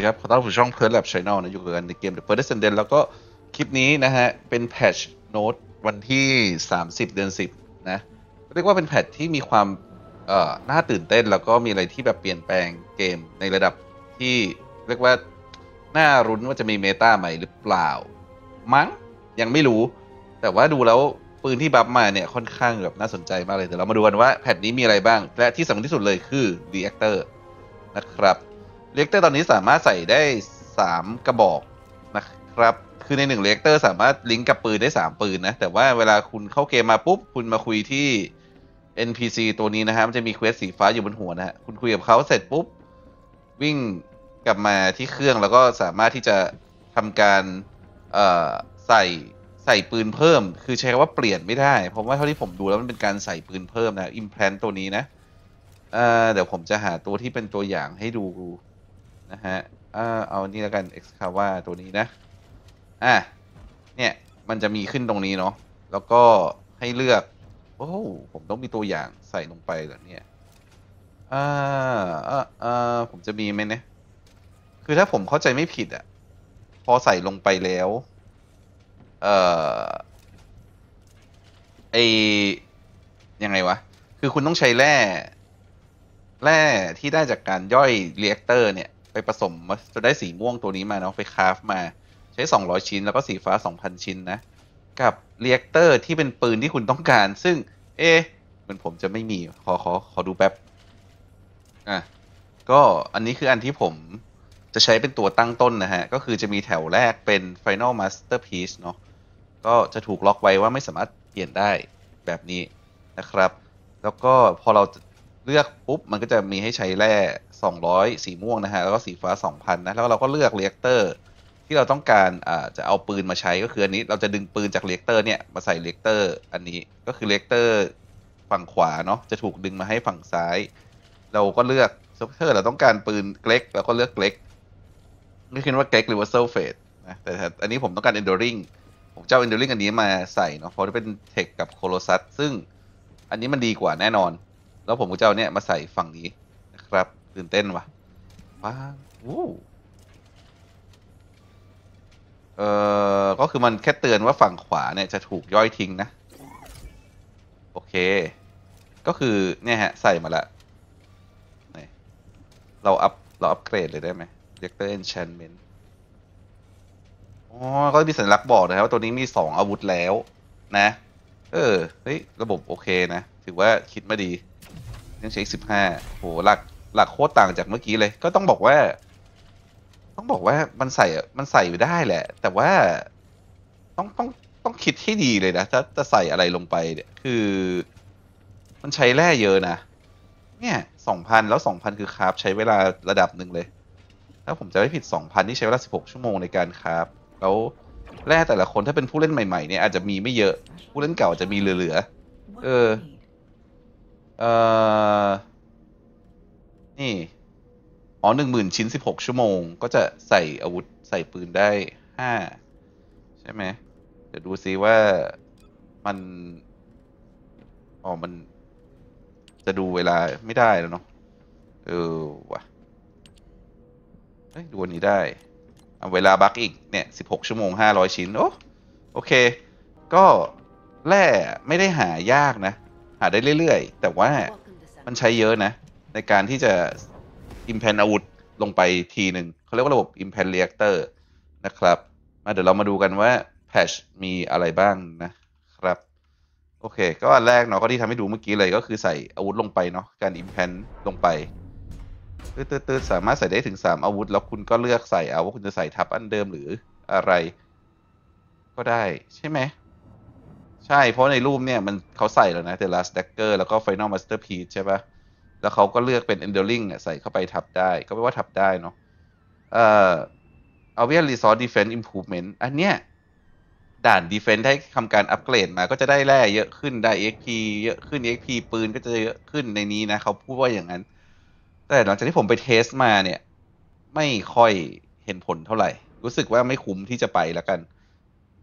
ีครับขอต้อนรับสู่ช่องเพิร์ลแลบชแนลนะอยู่กันในเกมเดอะเพ s ร์ e เ c e เด a n แล้วก็คลิปนี้นะฮะเป็นแพทช์โน้ตวันที่ 30 เดือน 10 นะ เรียกว่าเป็นแพทช์ที่มีความเอ่อน่าตื่นเต้นแล้วก็มีอะไรที่แบบเปลี่ยนแปลงเกมในระดับที่เรียกว่าน่ารุ้นว่าจะมีเมตาใหม่หรือเปล่า มั้ง ยังไม่รู้ แต่ว่าดูแล้วปืนที่บัฟมาเนี่ยค่อนข้างแบบน่าสนใจมากเลยเดี๋ยวเรามาดูกันว่าแพทนี้มีอะไรบ้างและที่สำคัญที่สุดเลยคืออคเตอร์นะครับเลกเตอร์ตอนนี้สามารถใส่ได้ 3 กระบอกนะครับ คือใน1่งเลกเตอร์สามารถลิงก์กับปืนได้ 3 ปืนนะ แต่ว่าเวลาคุณเข้าเกมมาปุ๊บ คุณมาคุยที่ NPC ตัวนี้นะฮะมันจะมีเควสสีฟ้าอยู่บนหัวนะฮะ คุณคุยกับเขาเสร็จปุ๊บ วิ่งกลับมาที่เครื่องแล้วก็สามารถที่จะทำการใส่ใส่ปืนเพิ่ม คือใช้คำว่าเปลี่ยนไม่ได้เพราะว่าเท่าที่ผมดูแล้วมันเป็นการใส่ปืนเพิ่มนะ อิมแพลนตัวนี้นะเเดี๋ยวผมจะหาตัวที่เป็นตัวอย่างให้ดูนะฮะอ่เอานี่แล้วกัน Excava ตัวนี้นะอ่ะเนี่ย มันจะมีขึ้นตรงนี้เนาะ แล้วก็ให้เลือก โอ้ผมต้องมีตัวอย่างใส่ลงไปเหรอเนี่ยอ่อ่าอ่าผมจะมีไหมเนี่ย คือถ้าผมเข้าใจไม่ผิดอะ พอใส่ลงไปแล้ว เอ่อไอยังไงวะ คือคุณต้องใช้แร่ แร่ที่ได้จากการย่อยเรียกเตอร์เนี่ยไปผสมจะได้สีม่วงตัวนี้มาเนาะไป คราฟ มาใช้ 200 ชิ้น แล้วก็สีฟ้า 2,000 ชิ้น นะ กับเรียกเตอร์ ที่เป็นปืน ที่คุณต้องการ ซึ่ง เอ๊เหมือน ผมจะไม่มีขอขอขอดูแป๊บอ่ะ ก็อันนี้คืออันที่ผมจะใช้เป็นตัวตั้งต้น นะ ฮะ ก็คือจะมีแถวแรกเป็น Final Masterpiece เนาะก็จะถูกล็อกไว้ว่าไม่สามารถเปลี่ยนได้แบบนี้นะครับ แล้วก็พอเราเลือกปุ๊บมันก็จะมีให้ใช้แร่200 สีม่วงนะฮะ แล้วก็สีฟ้า 2,000 นะ แล้วเราก็เลือกเรียกเตอร์ที่เราต้องการ อ่า จะเอาปืนมาใช้ก็คืออันนี้ เราจะดึงปืนจากเรียกเตอร์เนี่ยมาใส่เรียกเตอร์อันนี้ ก็คือเรียกเตอร์ฝั่งขวาเนาะ จะถูกดึงมาให้ฝั่งซ้าย เราก็เลือกซัเตอร์เราต้องการปืนเกล็กเราก็เลือกเกล็กนี่คือว่าเกล็กหรือว่าเซลเฟตนะ แต่อันนี้ผมต้องการเอนโดริงผมเจ้าเอนโดริงอันนี้มาใส่เนาะ เพราะเป็นเทคกับโคโลซัสซึ่งอันนี้มันดีกว่าแน่นอนแล้วผมก็จะเอาเนี่ยมาใส่ฝั่งนี้นะครับ ตื่นเต้นวะว้าวเออก็คือมันแค่เตือนว่าฝั่งขวาเนี่ยจะถูกย่อยทิ้งนะ โอเค ก็คือ เนี่ยฮะ ใส่มาละเราอัพเราอัพเกรดเลยได้ไหมเด็กเตอร์เอนชันเมนอ๋อก็มีสัญลักษณ์บอกนะครับว่าตัวนี้มีสองอาวุธแล้วนะ เออเฮ้ยระบบโอเคนะ ถือว่าคิดมาดียังใช้สิบห้าโหหลักหลักโคตรต่างจากเมื่อกี้เลย ก็ต้องบอกว่า ต้องบอกว่ามันใส่มันใส่ไปได้แหละ แต่ว่าต้องต้องต้องคิดให้ดีเลยนะถ้าจะใส่อะไรลงไปเนี่ยคือ มันใช้แร่เยอะนะเนี่ยสองพันแล้วสองพันคือคราฟใช้เวลาระดับหนึ่งเลย ถ้าผมจะไม่ผิดสองพันที่ใช้เวลาสิบหกชั่วโมงในการคราฟแล้วแร่แต่ละคน ถ้าเป็นผู้เล่นใหม่ๆ เนี่ยอาจจะมีไม่เยอะผู้เล่นเก่าจะมีเหลือๆเออเอ่อนี่ อ๋อ หนึ่งหมื่นชิ้นสิบหกชั่วโมง ก็จะใส่อาวุธใส่ปืนได้ห้า ใช่ไหม เดี๋ยวดูซิว่ามัน อ๋อ มัน จะดูเวลาไม่ได้แล้วเนาะ เออวะเฮ้ยดูวันนี้ได้เอาเวลาบักอีกเนี่ยสิบหกชั่วโมงห้าร้อยชิ้น โอ้ โอเค ก็แร่ไม่ได้หายากนะหาได้เรื่อยๆ แต่ว่ามันใช้เยอะนะ ในการที่จะอิมแพนอาวุธลงไปทีหนึ่งเขาเรียกว่าระบบมแพนเร t r กเตอร์นะครับ มาเดี๋ยวเรามาดูกันว่าแพชมีอะไรบ้างนะครับ โอเคก็อันแรกเนาะก็ที่ทำให้ดูเมื่อกี้เลยก็คือใส่อาวุธลงไปเนาะการอิมแพนลงไปตืดๆสามารถใส่ได้ถึง 3 อาวุธ แล้วคุณก็เลือกใส่เอาว่าคุณจะใส่ทับอันเดิมหรืออะไร ก็ได้ใช่ไหมใช่ เพราะในรูปเนี่ยมันเขาใส่แล้วนะ The Last Dagger แล้วก็ Final Masterpiece ใช่ปะ่ะแล้วเขาก็เลือกเป็น Enduring ใส่เข้าไปทับได้ก็ไม่ว่าทับได้เนาะเอ่อเอาเวีย Resource Defense Improvement อันเนี้ยด่าน Defense ได้ทำการอัปเกรดมาก็จะได้แร่เยอะขึ้นได้ XP เยอะขึ้น XP ปืนก็จะเยอะขึ้นในนี้นะ เขาพูดว่าอย่างนั้น แต่หลังจากที่ผมไปเทสมาเนี่ย ไม่ค่อยเห็นผลเท่าไหร่ รู้สึกว่าไม่คุ้มที่จะไปแล้วกัน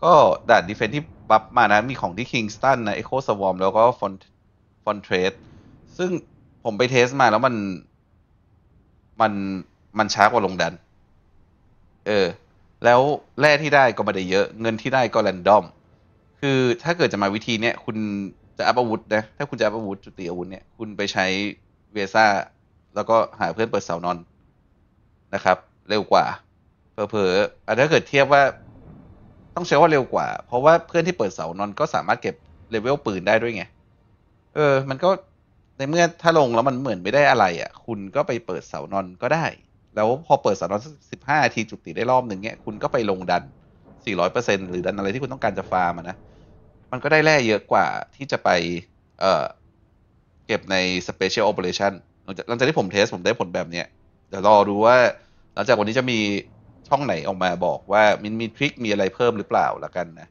ก็ด่านดีเฟนที่บัฟมานะมีของที่คิงสตันนะเอ็กโคสวอมแล้วก็ฟอนฟอนเทรดซึ่งผมไปเทสมาแล้วมันมันมันช้ากว่าลงดัน เออ แล้วแร่ที่ได้ก็ไม่ได้เยอะ เงินที่ได้ก็แรนดอมคือถ้าเกิดจะมาวิธีเนี้ย คุณจะอัพอาวุธนะ ถ้าคุณจะอัพอาวุธ จุติอาวุธเนี่ยคุณไปใช้เวซ่าแล้วก็หาเพื่อนเปิดเสานอนนะครับ เร็วกว่าเผลอๆถ้าเกิดเทียบว่าต้องใช้ว่าเร็วกว่าเพราะว่าเพื่อนที่เปิดเสานอนก็สามารถเก็บเลเวลปืนได้ด้วยไงเออ มันก็ในเมื่อถ้าลงแล้วมันเหมือนไม่ได้อะไรอะ่ะคุณก็ไปเปิดเสานอนก็ได้ แล้วพอเปิดเสานอนสิบห้าทีจุดติได้รอบหนึ่งเนี้ยคุณก็ไปลงดันสี่ร้อยเปอร์เซ็นหรือดันอะไรที่คุณต้องการจะฟาร์มนะมันก็ได้แร่เยอะกว่าที่จะไป เออเก็บใน Special Operation หลังจากที่ผมเทสผมได้ผลแบบเนี้ยเดี๋ยวรอดูว่า หลังจากวันนี้จะมีช่องไหนออกมาบอกว่ามันมีทริคมีอะไรเพิ่มหรือเปล่าละกันนะ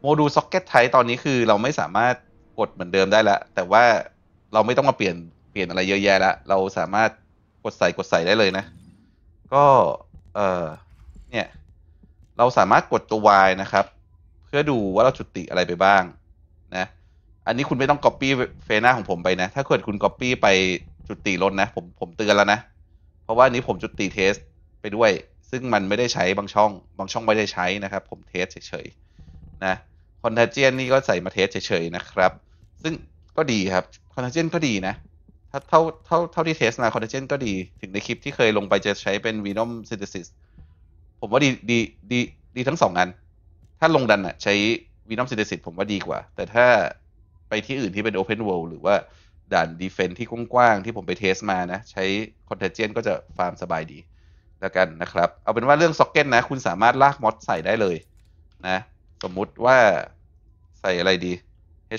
โมดูลซ็อกเก็ตไทตอนนี้คือเราไม่สามารถกดเหมือนเดิมได้ละแต่ว่าเราไม่ต้องมาเปลี่ยน เปลี่ยนอะไรเยอะแยะละเราสามารถกดใส่กดใส่ได้เลยนะ ก็เออเนี่ย เราสามารถกดตัว Y นะครับ เพื่อดูว่าเราจุดติ อะไรไปบ้างนะอันนี้คุณไม่ต้อง Copy เฟน่าของผมไปนะ ถ้าเกิดคุณ Copy ไปจุดติลดนะผมผมเตือนแล้วนะเพราะว่านี้ผมจุดติเทส ไปด้วยซึ่งมันไม่ได้ใช้บางช่องบางช่องไม่ได้ใช้นะครับ ผมเทสเฉยๆนะคอนเทาเจนนี่ก็ใส่มาเทสเฉยๆนะครับ ซึ่งก็ดีครับคอนเทาเจนก็ดีนะ ถ้าเท่าเท่าเท่าที่เทสมาคอนเทาเจนก็ดีถึงในคลิปที่เคยลงไปจะใช้เป็นวีนอมซินเทซิสผมว่าดีดีดีดีทั้งสองอัน ถ้าลงดันอะใช้วีนอมซินเทซิสผมว่าดีกว่า แต่ถ้าไปที่อื่นที่เป็นโอเพนเวิลด์หรือว่า ด่านดีเฟนที่กว้างๆที่ผมไปเทสมานะใช้คอนเทเจนก็จะฟาร์มสบายดีแล้วกันนะครับ เอาเป็นว่าเรื่องซ็อกเก็ตนะ คุณสามารถลากมอดใส่ได้เลย นะ สมมุติว่าใส่อะไรดี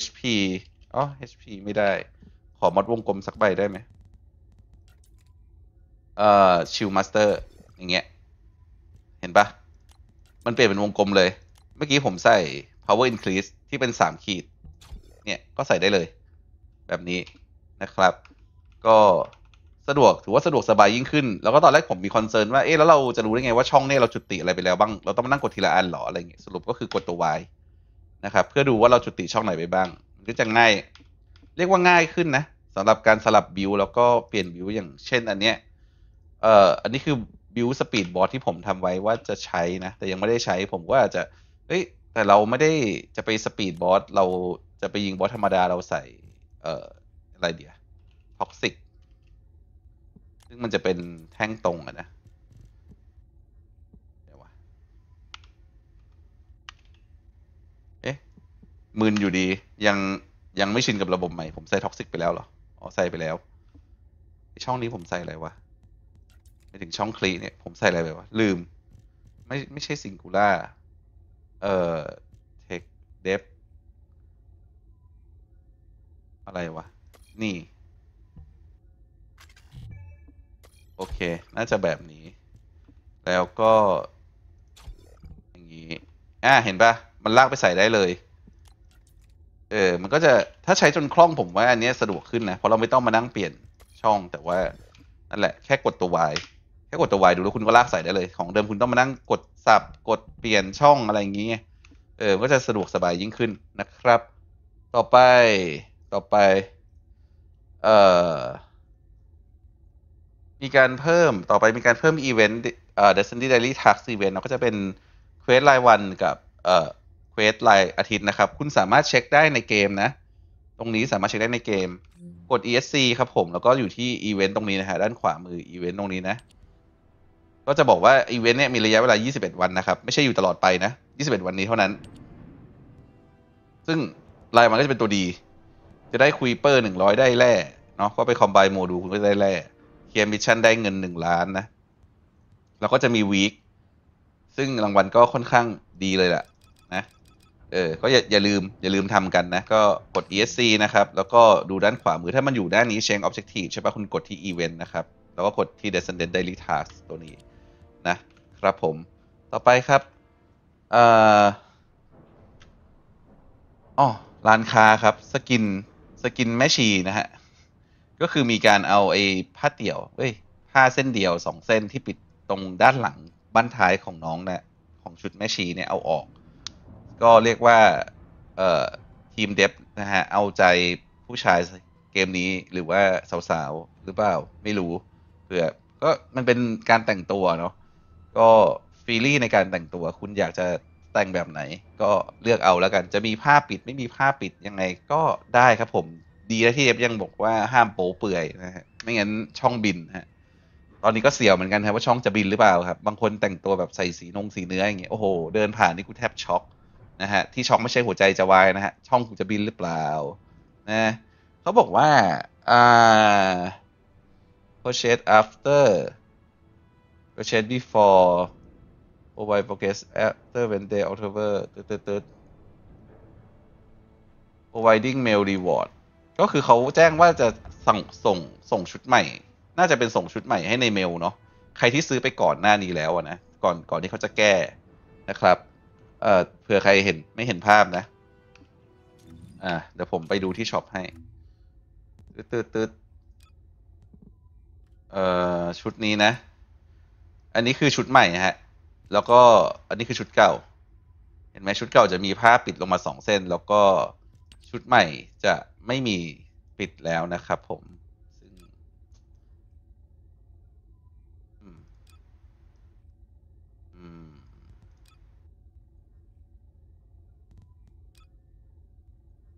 HP อ๋อ HP ไม่ได้ ขอมอดวงกลมสักใบได้ไหมเอ่อ ชิลมาสเตอร์ อย่างเงี้ยเห็นปะมันเปลี่ยนเป็นวงกลมเลย เมื่อกี้ผมใส่ power increase ที่เป็น 3 ขีด เนี่ย ก็ใส่ได้เลย แบบนี้นะครับ ก็สะดวกถือว่าสะดวก สบายยิ่งขึ้นแล้วก็ตอนแรกผมมีคอนเซิร์นว่าเอ๊ะแล้วเราจะรู้ได้ไง ว่า ช่องเนี่ยเราจุติอะไรไปแล้ว บ้างเราต้องมานั่งกด ทีละอันหรอ อะไรเงี้ยสรุปก็คือกดตัว Y นะครับเพื่อดูว่า เราจุติช่องไหนไปบ้างก็จะง่าย เรียกว่าง่ายขึ้นนะสำหรับการสลับ บิวแล้วก็ เปลี่ยนบิวอย่างเช่นอันเนี้ยเอ่ออันนี้คือบิวสปีดบอร์ดที่ผมทำไว้ว่าจะใช้นะ แต่ยังไม่ได้ใช้ผมก็อาจจะเอ้ยแต่เราไม่ได้จะไปสปีดบอสเราจะไปยิงบอสธรรมดาเราใส่เอ่ออะไรเดียท็อกซิกซึ่งมันจะเป็นแท่งตรงอะนะ เดี๋ยววะ เอ๊ะ มืนอยู่ดี ยังยังไม่ชินกับระบบใหม่ ผมใส่ท็อกซิกไปแล้วเหรอ อ๋อ ใส่ไปแล้ว ช่องนี้ผมใส่อะไรวะ ไปถึงช่องคลีเนี่ย ผมใส่อะไรไปวะ ลืม ไม่ไม่ใช่ซิงคูล่า เอ่อ เทคเดฟ อะไรวะ นี่โอเค น่าจะแบบนี้ แล้วก็อย่างนี้ อ่าเห็นปะ มันลากไปใส่ได้เลย เออ มันก็จะ ถ้าใช้จนคล่องผมว่าอันนี้สะดวกขึ้น นะ เพราะเราไม่ต้องมานั่งเปลี่ยนช่อง แต่ว่านั่นแหละแค่กดตัว Y แค่กดตัว Y ดูแล้วคุณก็ลากใส่ได้เลย ของเดิมคุณต้องมานั่งกดสับ กดเปลี่ยนช่องอะไรอย่างเงี้ยเออก็จะสะดวกสบายยิ่งขึ้นนะครับ ต่อไป ต่อไป เอ่อมีการเพิ่มต่อไป มีการเพิ่มอีเวนต์เอ่อ Destiny Daily Task Event เราก็จะเป็นเควสรายวันกับเควสรายอาทิตย์นะครับ คุณสามารถเช็คได้ในเกมนะ ตรงนี้สามารถเช็คได้ในเกม กด ESC ครับผม แล้วก็อยู่ที่อีเวนต์ตรงนี้นะฮะ ด้านขวามืออีเวนต์ตรงนี้นะก็จะบอกว่าอีเวนต์เนี่ยมีระยะเวลา 21 วันนะครับ ไม่ใช่อยู่ตลอดไปนะ 21 วันนี้เท่านั้น ซึ่งรายวันก็จะเป็นตัวดี จะได้คุยเปอร์100ได้แร่เนาะก็ไปคอมไบโมดูคุณก็ได้แร่เคียมิชชั่นได้เงินหนึ่งล้านนะแล้วก็จะมีวีคซึ่งรางวัลก็ค่อนข้างดีเลยแหละนะ เออก็อย่าอย่าลืม อย่าลืมทำกันนะก็กด ESC นะครับ แล้วก็ดูด้านขวามือถ้ามันอยู่ด้านนี้เชง Objective ใช่ปะคุณกดที่ Event นะครับ แล้วก็กดที่ Descendant Daily Task ตัวนี้นะครับผมต่อไปครับ เอ่ออ๋อร้านค้าครับสกิน สกิน แม่ชีนะฮะก็คือมีการเอาไอ้ผ้าเตี่ยวเอ้ยผ้าเส้นเดียวสองเส้นที่ปิดตรงด้านหลังบั้นท้ายของน้องนะ ของชุดแม่ชีเนี่ยเอาออก ก็เรียกว่า เอ่อ ทีมเดฟนะฮะเอาใจผู้ชายเกมนี้หรือว่าสาวๆ หรือเปล่าไม่รู้เผื่อก็มันเป็นการแต่งตัวเนาะก็ฟีลี่ในการแต่งตัวคุณอยากจะแต่งแบบไหน ก็เลือกเอาแล้วกันจะมีผ้าปิด ไม่มีผ้าปิดยังไงก็ได้ครับผมดีแล้วที่เอฟยังบอกว่าห้ามโป๊เปื่อยนะฮะไม่งั้นช่องบินฮะตอนนี้ก็เสี่ยวเหมือนกันครับว่าช่องจะบินหรือเปล่าครับ บางคนแต่งตัวแบบ ใส่สีนง สีเนื้อ อย่างเงี้ยโอ้โหเดินผ่านนี่กูแทบช็อกนะฮะที่ช็อกไม่ใช่หัวใจจะวายนะฮะช่องกูจะบินหรือเปล่า นะเขาบอกว่า อ่า purchase after purchase before o v i d p o g r s s after w e n e s d y October ตึ๊ดตึ๊ด providing mail reward ก็คือเขาแจ้งว่าจะสั่งส่งส่งชุดใหม่ น่าจะเป็นส่งชุดใหม่ให้ในเมลเนาะ ใครที่ซื้อไปก่อนหน้านี้แล้วนะ ก่อนก่อนที่เขาจะแก้นะครับ เอ่อเผื่อใครเห็นไม่เห็นภาพนะ อ่าเดี๋ยวผมไปดูที่ช็อปให้ตืดตืดตืดเอ่อ ชุดนี้นะ อันนี้คือชุดใหม่ฮะ แล้วก็อันนี้คือชุดเก่า เห็นไหมชุดเก่าจะมีผ้าปิดลงมาสองเส้น แล้วก็ชุดใหม่จะไม่มีปิดแล้วนะ ครับ ผมซึ่ง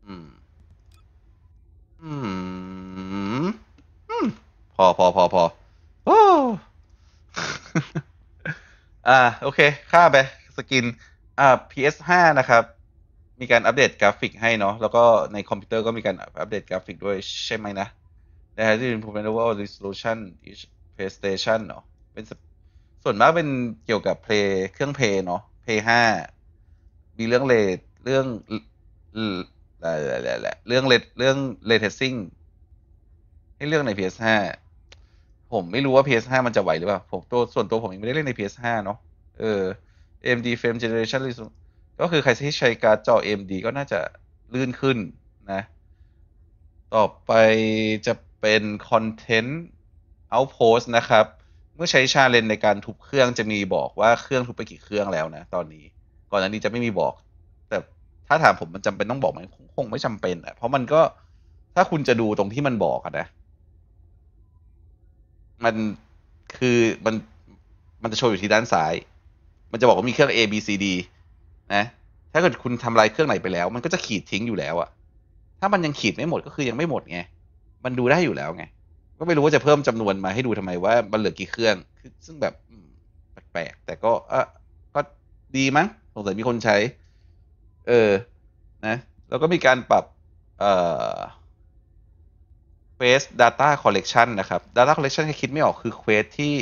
อืมอืมอืมพอพอพอพอ โอ้อ่า โอเคค่าไปสกิน อ่า PS5 นะครับมีการ อัปเดตกราฟิกให้เนาะแล้วก็ในคอมพิวเตอร์ก็มีการอัปเดตกราฟิกด้วย ใช่ไหมนะแต่ที่เป p น o v e m e n t overall resolution PlayStation เนาะเป็นส่วนมากเป็นเกี่ยวกับเพลเครื่อง เพลเนาะเพ a y 5มีเรื่องเลทเรื่องอะไรเรื่องเลทเรื่องเลทเทสซิ่งให้เรื่องใน PS5 ผมไม่รู้ว่า PS5 มันจะไหวหรือเปล่าผมตัวส่วนตัวผมยังไม่ได้เล่นใน PS5 เนาะเออ AMD Frame Generation ก็คือใครที่ใช้การ์ดจอ AMD ก็น่าจะลื่นขึ้นนะ ต่อไปจะเป็นคอนเทนต์ Outpost นะครับ เมื่อใช้ชาเลนในการทุบเครื่องจะมีบอกว่าเครื่องทุบไปกี่เครื่องแล้วนะตอนนี้ ก่อนหน้านี้จะไม่มีบอก แต่ถ้าถามผมมันจำเป็นต้องบอกไหมคงไม่จำเป็นอะเพราะมันก็ถ้าคุณจะดูตรงที่มันบอกอะนะ มันคือมันมันจะโชว์อยู่ที่ด้านซ้าย มันจะบอกว่ามีเครื่อง A B C D นะถ้าเกิดคุณทำลายเครื่องไหนไปแล้ว มันก็จะขีดทิ้งอยู่แล้วอะถ้ามันยังขีดไม่หมดก็คือยังไม่หมดไง มันดูได้อยู่แล้วไง ก็ไม่รู้ว่าจะเพิ่มจำนวนมาให้ดูทำไมว่ามันเหลือกี่เครื่อง ซึ่งแบบแปลกแต่ก็เออก็ดีมั้ง สงสัยมีคนใช้ เออ นะแล้วก็มีการปรับเอ่อ Quest Data Collection นะครับ Data Collection ถ้คิดไม่ออกคือ Quest ที่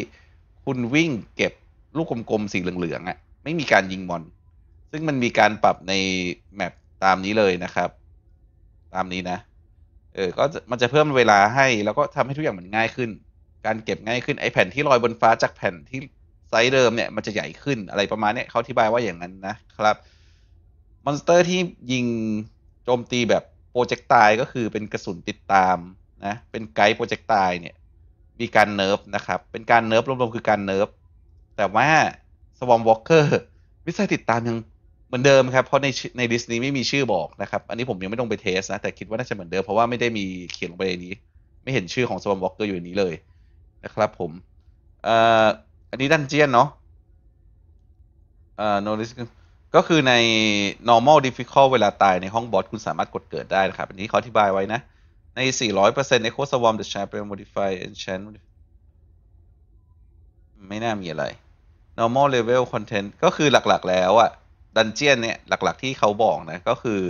คุณวิ่งเก็บลูกกลมๆสีเหลืองๆอะ่ะไม่มีการยิงมอนซึ่งมันมีการปรับในแมปตามนี้เลยนะครับ ตามนี้นะ เออ ก็มันจะเพิ่มเวลาให้ แล้วก็ทำให้ทุกอย่างมันง่ายขึ้น การเก็บง่ายขึ้น ไอแผ่นที่ลอยบนฟ้าจากแผ่นที่ไซส์เดิมเนี่ย มันจะใหญ่ขึ้น อะไรประมาณนี้เขาอธิบายว่าอย่างนั้นนะครับ มอนสเตอร์ที่ยิงโจมตีแบบโปรเจกต์ตายก็คือเป็นกระสุนติดตามนะ เป็นไกด์โปรเจกตายเนี่ย มีการเนิร์ฟนะครับ เป็นการเนิร์ฟรวมๆ คือการเนิร์ฟแต่ว่าสวอมวอล์กเกอร์วิสัยติดตามยังเหมือนเดิมครับ เพราะในในลิสต์นี้ไม่มีชื่อบอกนะครับ อันนี้ผมยังไม่ต้องไปเทสนะ แต่คิดว่าน่าจะเหมือนเดิมเพราะว่าไม่ได้มีเขียนลงไปในนี้ ไม่เห็นชื่อของสวอมวอล์กเกอร์อยู่ในนี้เลยนะครับผมเอ่ออันนี้ดันเจียนเนาะเอ่อโน r ิสก็คือใน normal difficult เวลาตายในห้องบอสคุณสามารถกดเกิดได้นะครับ อันนี้เขาอธิบายไว้นะ ใน 400% echo swarm the c h a m ป i ม n modify enchant ไม่น่ามีอะไร normal level content ก็คือหลัก ๆ แล้วอะดันเจียนเนี่ยหลักๆที่เขาบอก นะ ก็คือ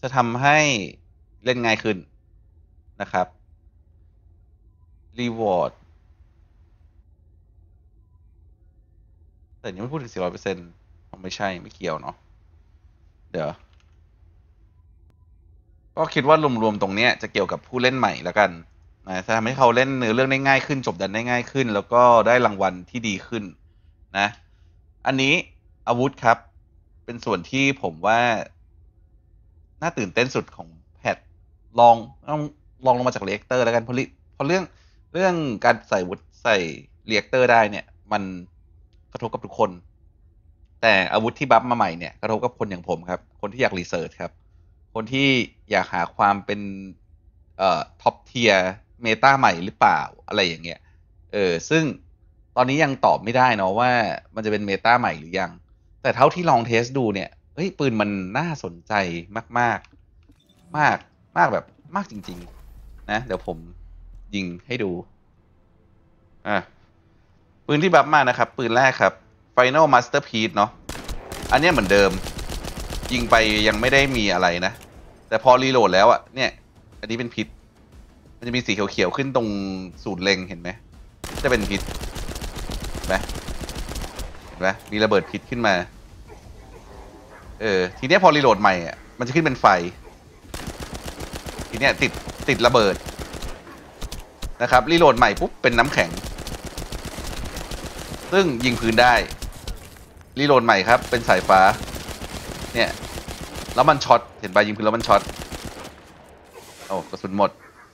จะทำให้เล่นง่ายขึ้นนะครับรีวอร์ดแต่ยังไม่พูดถึงสี่ร้อยเปอร์เซ็นต์ไม่ใช่ไม่เกี่ยว เนาะเดี๋ยว ก็คิดว่า รวมๆตรงเนี้ยจะเกี่ยวกับผู้เล่นใหม่แล้วกันนะจะทำให้เขาเล่นเนื้อเรื่องได้ ง่าย ขึ้นจบ ดันได้ง่าย ขึ้น แล้วก็ได้รางวัลที่ดีขึ้นนะ อันนี้อาวุธ ครับ เป็นส่วนที่ผมว่าน่าตื่นเต้นสุดของแพทลองลองลองลงมาจากเรียกเตอร์แล้วกันเพราะเพราะเรื่องเรื่องการใส่วุธใส่เรียกเตอร์ได้เนี่ย มัน กระทบกับทุกคน แต่อาวุธที่ บัฟมาใหม่เนี่ยกระทบกับคนอย่างผมครับ คนที่อยากรีเสิร์ชครับ คนที่อยากหาความเป็นเอ่อท็อปเทียร์เมตาใหม่หรือเปล่าอะไรอย่างเงี้ยเออซึ่งตอนนี้ยัง ตอบไม่ได้เนาะว่ามันจะเป็นเมตาใหม่หรือยังแต่เท่าที่ลองเทสดูเนี่ย เฮ้ยปืนมันน่าสนใจมาก ๆ มากมากแบบมากจริง ๆ นะ เดี๋ยวผมยิงให้ดู อ่ะปืนที่บัฟมากนะครับ ปืนแรกครับ Final Masterpiece เนาะ อันนี้เหมือนเดิม ยิงไปยังไม่ได้มีอะไรนะ แต่พอรีโหลดแล้วอะเนี่ย อันนี้เป็นพิษมันจะมีสีเขียวๆขึ้นตรงสูตรเล็ง เห็นไหมจะเป็นพิษไหมนะมีระเบิดพิษขึ้นมา เออ ทีเนี้ยพอรีโหลดใหม่อ่ะมันจะขึ้นเป็นไฟ ทีเนี้ยติดติดระเบิดนะครับรีโหลดใหม่ปุ๊บเป็นน้ำแข็ง ซึ่งยิงพื้นได้รีโหลดใหม่ครับ เป็นสายฟ้า เนี่ยแล้วมันช็อตเห็นปะยิงพื้นแล้วมันช็อต โอ้กระสุนหมด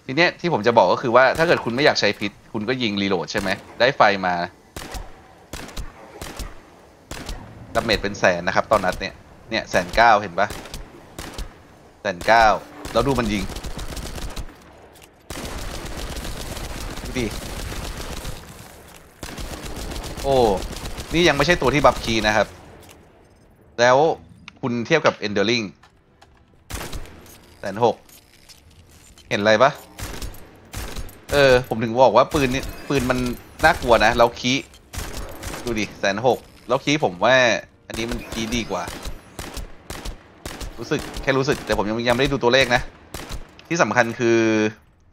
ทีเนี้ยที่ผมจะบอกก็คือว่าถ้าเกิดคุณไม่อยากใช้พิษคุณก็ยิงรีโหลดใช่ไหมได้ไฟมาัาเมจเป็นแสนนะครับ ตอนนัดเนี่ยเนี่ยแสนเก้าเห็นปะแสนเก้าแล้วดูมันยิงดูดิโอ้นี่ยังไม่ใช่ตัวที่บัฟคีนะครับ แล้วคุณเทียบกับเอนเดอร์ลิงแสนหกเห็นอะไรปะเออผมถึงบอกว่าปืนนี่ปืนมันน่ากลัวนะแล้วคีดูดิแสนหกแล้วคีผมว่าอันนี้มันคีดีกว่า รู้สึกแค่รู้สึก แต่ผมยังยังไม่ได้ดูตัวเลขนะ ที่สำคัญคือ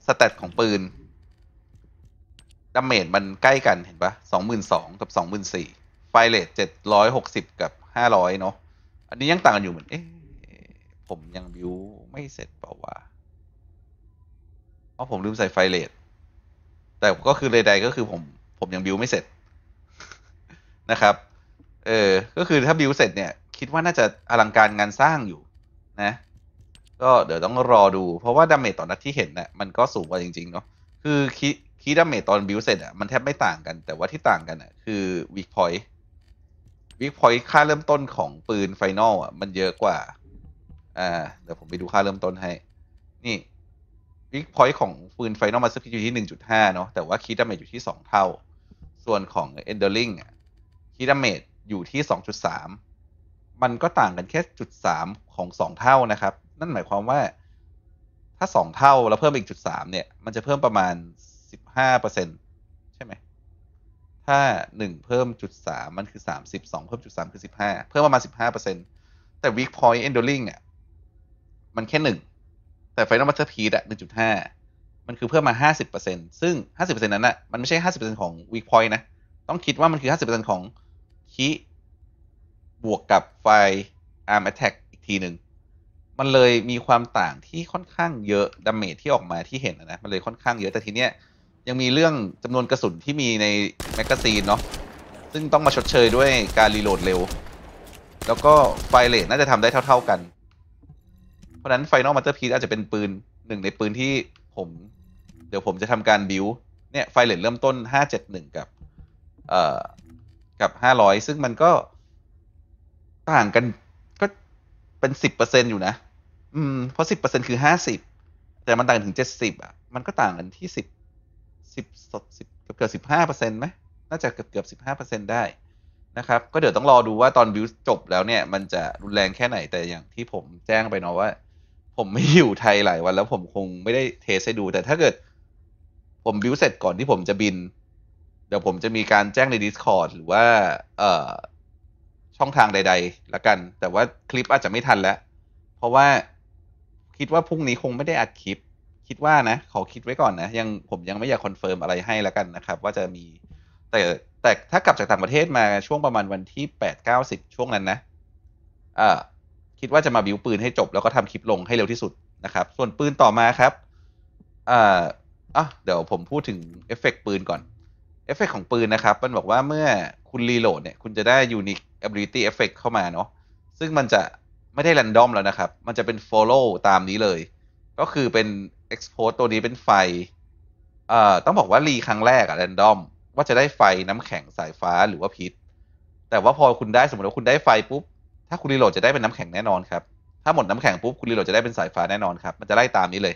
สแตทของปืนดาเมจมันใกล้กันเห็นปะสองหมื่นสองกับสองหมื่นสี่ไฟเลทเจ็ดร้อยหกสิบกับห้าร้อยเนาะอันนี้ยังต่างกันอยู่เหมือน เอ๊ะ ผมยังบิวไม่เสร็จเปล่าวะเพราะผมลืมใส่ไฟเลทแต่ก็คือใดๆก็คือผมผมยังบิวไม่เสร็จนะครับเออ ก็คือถ้า บิวเสร็จเนี่ย คิดว่า น่าจะ อลังการงานสร้างอยู่ นะ ก็เดี๋ยว ต้องรอดู เพราะว่าดาเมจต่อนัดที่เห็นนะ่ะ มันก็สูงกว่าจริงๆเนาะ คือคดคิดาเมจตอน บิวเสร็จอ่ะมันแทบไม่ต่างกัน แต่ว่าที่ต่างกันอ่ะคือวิกพอยต์วิกพอยต์ค่าเริ่มต้นของปืนไฟนอลอ่ะมันเยอะกว่า อ่าเดี๋ยวผมไปดูค่าเริ่มต้นให้ นี่วิกพอยต์ของปืนไฟนอลมาสกิอยู่ที่หนึ่งจุดห้าเนาะแต่ว่าคิดดาเมจอยู่ที่สองเท่า ส่วนของเอนเดอร์ลิงอ่ะคีดาเมจอยู่ที่ 2.3 มันก็ต่างกันแค่จุดสามของสองเท่านะครับ นั่นหมายความว่าถ้าสองเท่า แล้วเพิ่มอีกจุดสามเนี่ย มันจะเพิ่มประมาณสิบห้าเปอร์เซ็นตใช่ไหม ถ้าหนึ่งเพิ่มจุดสามมันคือสามสิบสองเพิ่มจุดสามคือสิบห้าเพิ่มประมาณสิบห้าเปอร์เซ็นตแต่ weak point ending เนี่ยมันแค่หนึ่งแต่ final masterpiece อะหนึ่งจุดห้ามันคือเพิ่มมาห้าสิบเปอร์เซ็นซึ่งห้าสิบเปอร์เซ็นนั้นอะมันไม่ใช่ห้าสิบเปอร์เซ็นของ weak point นะ ต้องคิดว่ามันคือห้าสิบเปอร์เซ็นของฮิบวกกับไฟ arm attack อีก ทีหนึ่งมันเลยมีความต่างที่ค่อนข้างเยอะดาเมจที่ออกมาที่เห็นนะ มัน เลยค่อนข้างเยอะแต่ที เนี้ย ยังมีเรื่องจำนวนกระสุนที่มีใน แมกกาซีน เนาะซึ่งต้องมาชดเชยด้วยการ รีโหลด เร็ว แล้วก็ไฟเลทน่าจะทำได้เท่า ๆกัน เพราะนั้นไฟนอลมาเตอร์พีอาจจะเป็นปืนหนึ่งในปืนที่ผม เดี๋ยวผมจะทำการบิวเนี่ยไฟเลทเริ่มต้น 571 กับเอ่อกับห้าร้อยซึ่งมันก็ต่างกันก็เป็นสิบเปอร์เซ็นอยู่นะ อืม เพราะสิบเปอร์เซ็นคือห้าสิบแต่มันต่างถึงเจ็ดสิบอ่ะ มันก็ต่างกันที่สิบสิบสดสิบเกือบสิบห้าเปอร์เซ็นต์ไหม น่าจะเกือบเกือบสิบห้าเปอร์เซ็นได้นะครับ ก็เดี๋ยวต้องรอดูว่าตอนบิวจบแล้วเนี่ย มันจะรุนแรงแค่ไหน แต่อย่างที่ผมแจ้งไปเนาะว่า ผมไม่อยู่ไทยหลายวันแล้วผมคงไม่ได้เทสให้ดู แต่ถ้าเกิด ผมบิวเสร็จก่อนที่ผมจะบินเดี๋ยวผมจะมีการแจ้งใน Discord หรือว่าเอ่อช่องทางใดๆ ละกัน แต่ว่าคลิปอาจจะไม่ทันแล้วเพราะว่าคิดว่าพรุ่งนี้คงไม่ได้อัดคลิป คิดว่านะ ขอคิดไว้ก่อนนะยังผมยังไม่อยากคอนเฟิร์มอะไรให้ละกันนะครับ ว่าจะมี แต่แต่ถ้ากลับจากต่างประเทศมาช่วงประมาณวันที่แปดเก้าสิบช่วงนั้นนะอ่คิดว่าจะมาบิวปืนให้จบ แล้วก็ทำคลิปลงให้เร็วที่สุดนะครับ ส่วนปืนต่อมาครับอ่าอ่ะเดี๋ยวผมพูดถึงเอฟเฟกปืนก่อนเอฟเฟกของปืน นะครับ มันบอกว่าเมื่อคุณรีโหลดเนี่ย คุณจะได้ยูนิค e อ b i ิตี้เอฟเฟกเข้ามาเนาะ ซึ่งมันจะไม่ได้รันดอมแล้วนะครับ มันจะเป็นโฟลว์ตามนี้เลย ก็คือเป็นเอ็กซ์โพสตัวนี้เป็นไฟ เอ่อ ต้องบอกว่ารีครั้งแรกอะรันดอม ว่าจะได้ไฟน้ำแข็งสายฟ้าหรือว่าพิษ แต่ว่าพอคุณได้สมมติว่าคุณได้ไฟปุ๊บ ถ้าคุณรีโหลดจะได้เป็นน้ำแข็งแน่นอนครับ ถ้าหมดน้ำแข็งปุ๊บคุณรีโหลดจะได้เป็นสายฟ้าแน่นอนครับ มันจะไล่ตามนี้เลย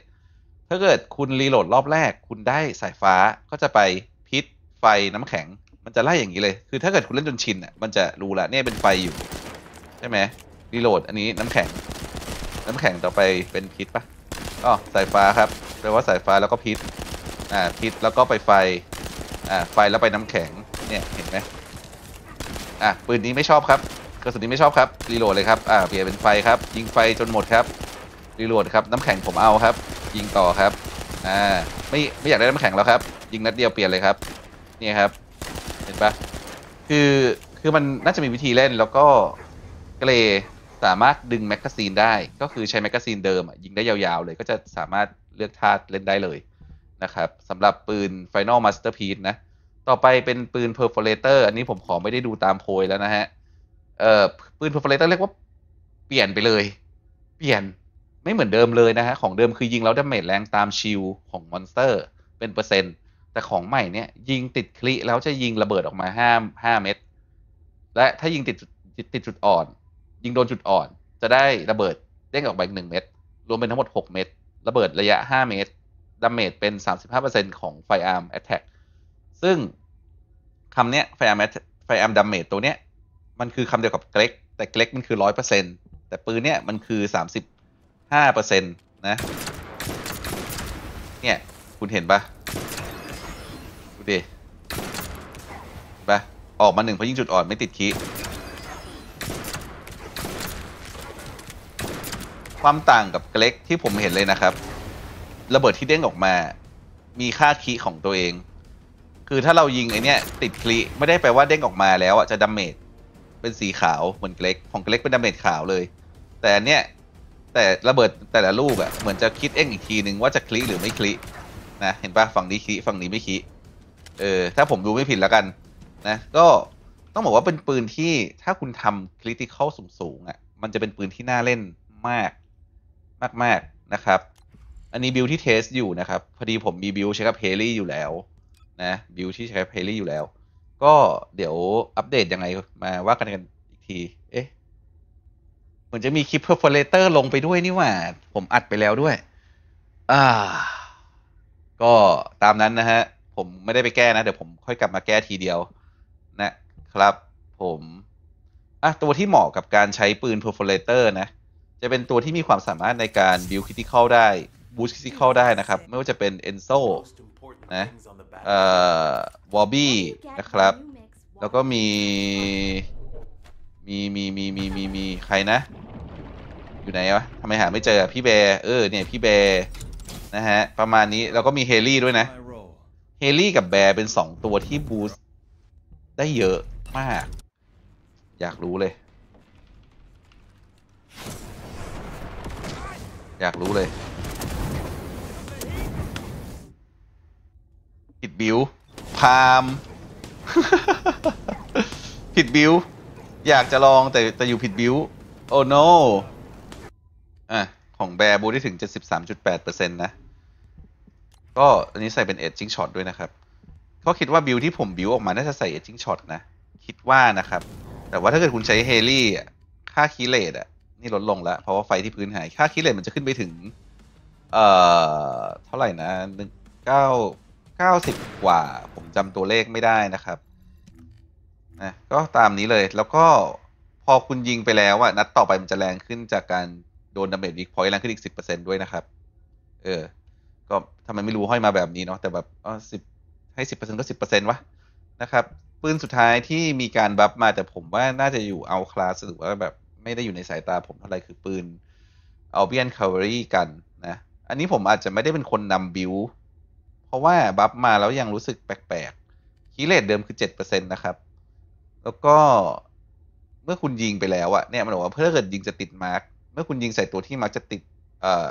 ถ้าเกิดคุณรีโหลดรอบแรกคุณได้สายฟ้าก็จะไปไฟ น้ำแข็งมันจะไล่อย่างนี้เลย คือถ้าเกิดคุณเล่นจนชินอ่ะมันจะรู้ละเนี่ยเป็นไฟอยู่ใช่ไหมรีโหลดอันนี้น้ำแข็งน้ำแข็งต่อไปเป็นพิษปะอ๋อสายฟ้าครับแปลว่าสายฟ้าแล้วก็พิษอ่าพิษแล้วก็ไปไฟอ่าไฟแล้วไปน้ำแข็งเนี่ยเห็นไหมอ่ะปืนนี้ไม่ชอบครับกระสุนนี้ไม่ชอบครับรีโหลดเลยครับอ่าเปลี่ยนเป็นไฟครับ ยิงไฟจนหมดครับรีโหลดครับน้ำแข็งผมเอาครับ ยิงต่อครับอ่าไม่ไม่อยากได้น้ำแข็งแล้วครับ ยิงนัดเดียวเปลี่ยนเลยครับเนี่ยครับ เห็นปะคือ คือมัน น่าจะมีวิธีเล่น แล้วก็เกรสามารถดึงแมกกาซีนได้ ก็คือใช้แมกกาซีนเดิมยิง ได้ ยาว ๆ เลย ก็จะสามารถเลือกธาตุเล่นได้เลย นะครับ สำหรับปืน Final Masterpiece นะ ต่อไปเป็นปืน Perforator อันนี้ผมขอไม่ได้ดูตามโพยแล้วนะฮะ เอ่อ ปืน Perforator เรียกว่า เปลี่ยนไปเลย เปลี่ยน ไม่เหมือนเดิมเลยนะฮะ ของเดิมคือยิงแล้วดาเมจแรงตามชิลของมอนสเตอร์เป็นเปอร์เซ็นต์แต่ของใหม่ เนี่ย ยิงติดคลิแล้ว จะยิงระเบิดออกมาห้าห้าเม็ดและถ้ายิงติดติดจุดอ่อน ยิงโดนจุดอ่อน จะได้ระเบิด เด้งออกไปหนึ่งเม็ดรวม เป็นทั้งหมดหกเม็ดระเบิดระยะห้าเมตรดาเมจเป็นสสาามิบห้เเปอร์ซ็นตของไฟอาร์มแอตแทกซึ่งคำเนี้ยไฟอาร์มไฟอาร์มดาเมจตัวเนี้ยมันคือคำเดียวกับเกร็ก แต่เกร็กมันคือรร้ออยเเป์ซ็นตแต่ปืนเนี้ยมันคือสสาามิบห้เเปอร์ซ็นตนะเนี่ยคุณเห็นปะดูดิไปออกมาหนึ่งเพราะยิงจุดอ่อนไม่ติดคีความต่างกับเกล็กที่ผมเห็นเลยนะครับ ระเบิดที่เด้งออกมา มีค่าคีของตัวเอง คือถ้าเรายิงไอเนี้ยติดคลีไม่ได้แปลว่าเด้งออกมาแล้ว อ่ะ จะดาเมจเป็นสีขาวเหมือนเกล็ก ของเกล็กเป็นดาเมจขาวเลย แต่เนี้ยแต่ระเบิดแต่ละลูกอ่ะเหมือนจะคิดเองอีกทีนึงว่าจะคลีหรือไม่คลีนะเห็นปะฝั่งนี้คลีฝั่งนี้ไม่คลีเออถ้าผมดูไม่ผิดแล้วกัน นะ ก็ต้องบอกว่าเป็นปืนที่ถ้าคุณทำคริติคอลสูง ๆอะ่ะ มันจะเป็นปืนที่น่าเล่นมากมากกนะครับ อันนี้ บิลที่เทส อยู่นะครับ พอดีผม มี บิลใช้กับเฮลี่อยู่แล้ว นะ บิลที่ใช้กับเฮลี่อยู่แล้ว ก็เดี๋ยวอัปเดตยังไงมาว่ากันกันอีกที เอ๊ะเหมือนจะมีคลิปเพอร์ฟอเรเตอร์ลงไปด้วยนี่หว่าผมอัดไปแล้วด้วย อ่า ก็ตามนั้นนะฮะผมไม่ได้ไปแก้นะเดี๋ยวผมค่อยกลับมาแก้ทีเดียว นะครับผมอ่ะตัวที่เหมาะกับการใช้ปืน perforator นะ จะเป็นตัวที่มีความสามารถในการ build critical ได้ boost critical ได้นะครับ ไม่ว่าจะเป็น enzo นะเอ่อ wobby นะครับ แล้วก็มี มีมีมีมีมีมีใครนะ อยู่ไหนวะทำไมหาไม่เจอพี่เบร์เออเนี่ยพี่เบร์นะฮะประมาณนี้แล้วก็มีเฮลี่ด้วยนะเฮลี่กับแบร์เป็นสองตัวที่บูสต์ได้เยอะมาก อยากรู้เลย อยากรู้เลย ผิดบิวพาม ผิดบิวอยากจะลองแต่แต่อยู่ผิดบิว โอ้โนอ่ะ ของแบร์บูได้ถึง73.8%นะก็อันนี้ใส่เป็นเอจจิ้งช็อตด้วยนะครับเขาคิดว่าบิวที่ผมบิวออกมา น่าจะใส่เอจจิ้งช็อตนะ คิดว่านะครับ แต่ว่าถ้าเกิดคุณใช้เฮลี่ ค่าคีเลตอ่ะ นี่ลดลงแล้ว เพราะว่าไฟที่พื้นหาย ค่าคีเลตมันจะขึ้นไปถึง เอ่อ เท่าไหร่นะ หนึ่งเก้าเก้าสิบกว่า ผมจำตัวเลขไม่ได้นะครับนะก็ตามนี้เลย แล้วก็พอคุณยิงไปแล้วอะนัดต่อไปมันจะแรงขึ้นจากการโดนดาเมจวิกพอยต์แรงขึ้นอีกสิบเปอร์เซ็นด้วยนะครับเออก็ทำไมไม่รู้ห้อยมาแบบนี้เนาะแต่แบบอ๋อสิบให้สิบเปอร์เซ็นก็สิบเปอร์เซ็นวะนะครับ ปืนสุดท้ายที่มีการบัฟมาแต่ผมว่าน่าจะอยู่เอาคลาสหรือว่าแบบไม่ได้อยู่ในสายตาผมเท่าไหร่คือปืนเอาเบียนคาร์รี่กันนะ อันนี้ผมอาจจะไม่ได้เป็นคนนำบิวเพราะว่าบัฟมาแล้วยังรู้สึกแปลกๆคีเลตเดิมคือเจ็ดเปอร์เซ็นตนะครับ แล้วก็เมื่อคุณยิงไปแล้วอะเนี่ยมันบอกว่าเพื่อเกิดยิงจะติดมาร์กเมื่อคุณยิงใส่ตัวที่มาร์กจะติดเอ่อ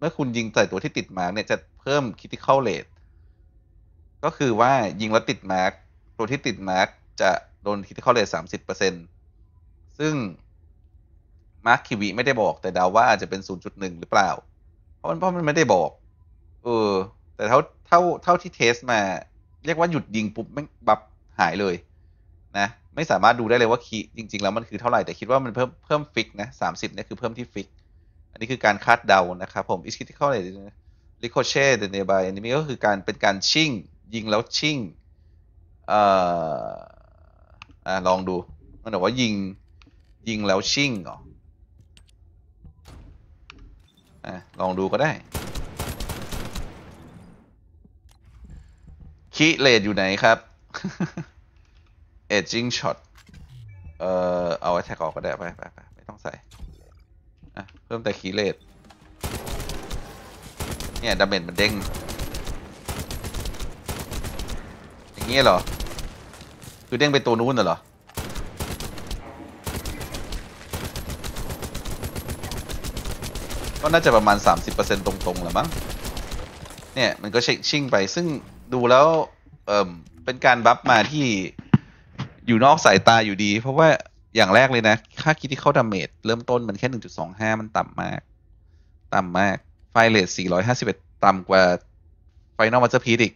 เมื่อคุณยิงใส่ตัวที่ติดมาร์กเนี่ยจะเพิ่มคิติคอลเลทก็คือว่ายิงแล้วติดมาร์กตัวที่ติดมาร์กจะโดนคิติคอลเลทสามสิบเปอร์เซ็นซึ่ง มาร์คคิวิไม่ได้บอกแต่เดาว่าอาจจะเป็นศูนย์จุดหนึ่งหรือเปล่าเพราะมันเพราะมันไม่ได้บอก เออ แต่เท่าเท่าเท่าที่เทสมาเรียกว่าหยุดยิงปุ๊บมันบับหายเลยนะ ไม่สามารถดูได้เลยว่าคีจริง ๆ แล้วมันคือเท่าไหร่แต่คิดว่ามันเพิ่มเพิ่มฟิกนะสามสิบเนี่ยคือเพิ่มที่ฟิกอันนี้คือการคาดเดานะครับ ผม is critical เนี่ยโคเช่เดนเน e n บายอันนี้ก็คือการเป็นการชิ่ง ยิงแล้วชิ่ง เอ่อ อ่าลองดูมันบอกว่ายิงยิงแล้วชิ่งเหรออ่ะลองดูก็ได้คิเลดอยู่ไหนครับ เอจิงช็อต เอ่อ เอาแท็กออกก็ได้ ไปไปไปไม่ต้องใส่เริ่มแต่ขีเลตเนี่ยดาเมจมันเด้ง อย่างเงี้ยเหรอ คือเด้งไปตัวนู้นเหรอ ก็น่าจะประมาณ 30%ตรงๆแหละมั้ง เนี่ยมันก็เช็คชิ่งไปซึ่งดูแล้วเออเป็นการบัฟมาที่อยู่นอกสายตาอยู่ดี เพราะว่าอย่างแรกเลยนะ ค่าคิดที่เข้าดาเมจเริ่มต้นมันแค่หนึ่งจุดสองห้ามันต่ำมาก ต่ำมากไฟเลสสี่ร้อยห้าสิบเอ็ดต่ำกว่าไฟนอลมัสเตอร์พีดอีก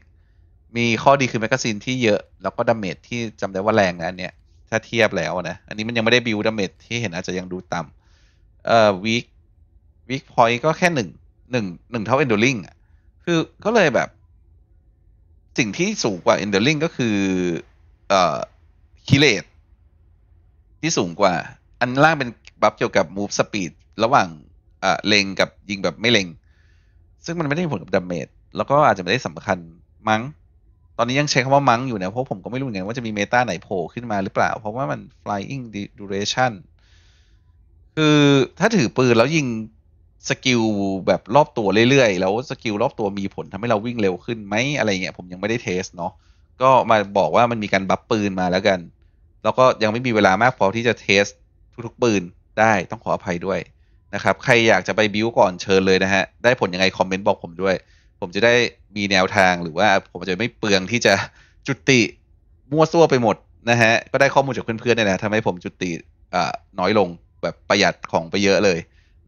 มีข้อดีคือแมกกาซีนที่เยอะแล้วก็ดาเมจที่จำได้ว่าแรงนะอันเนี้ยถ้าเทียบแล้วนะ อันนี้มันยังไม่ได้บิวดาเมจที่เห็นอาจจะยังดูต่ำเอ่อวีควีคพอยต์ก็แค่หนึ่งหนึ่งหนึ่งเท่าเอนดูริงอ่ะคือก็เลยแบบ สิ่งที่สูงกว่าเอนดูริงก็คือเอ่อคิเลตที่สูงกว่าอันล่างเป็นบัฟเกี่ยวกับ move speed ระหว่างอ่าเลงกับยิงแบบไม่เลงซึ่งมันไม่ได้ผลกับดาเมจแล้วก็อาจจะไม่ได้สำคัญมั้ง ตอนนี้ยังใช้คำว่ามั้งอยู่นะเพราะผมก็ไม่รู้เหมือนนว่าจะมีเมตาไหนโผล่ขึ้นมาหรือเปล่า เพราะว่ามัน flying duration คือถ้าถือปืนแล้วยิงสกิลแบบรอบตัวเรื่อยๆ แล้วสกิลรอบตัวมีผลทำให้เราวิ่งเร็วขึ้นไหมอะไรเงี้ยผมยังไม่ได้เทสเนาะก็มาบอกว่ามันมีการบัฟปืนมาแล้วกันแล้วก็ยังไม่มีเวลามากพอที่จะเทสทุกๆ ปืนได้ต้องขออภัยด้วยนะครับใครอยากจะไปบิวก่อนเชิญเลยนะฮะ ได้ผลยังไง คอมเมนต์บอกผมด้วย ผมจะได้มีแนวทางหรือว่าผมจะไม่เปลืองที่จะจุติมั่วซั่วไปหมดนะฮะ ก็ได้ข้อมูลจากเพื่อนๆเนี่ยนะทำให้ผมจุติอ่าน้อยลงแบบประหยัดของไปเยอะเลย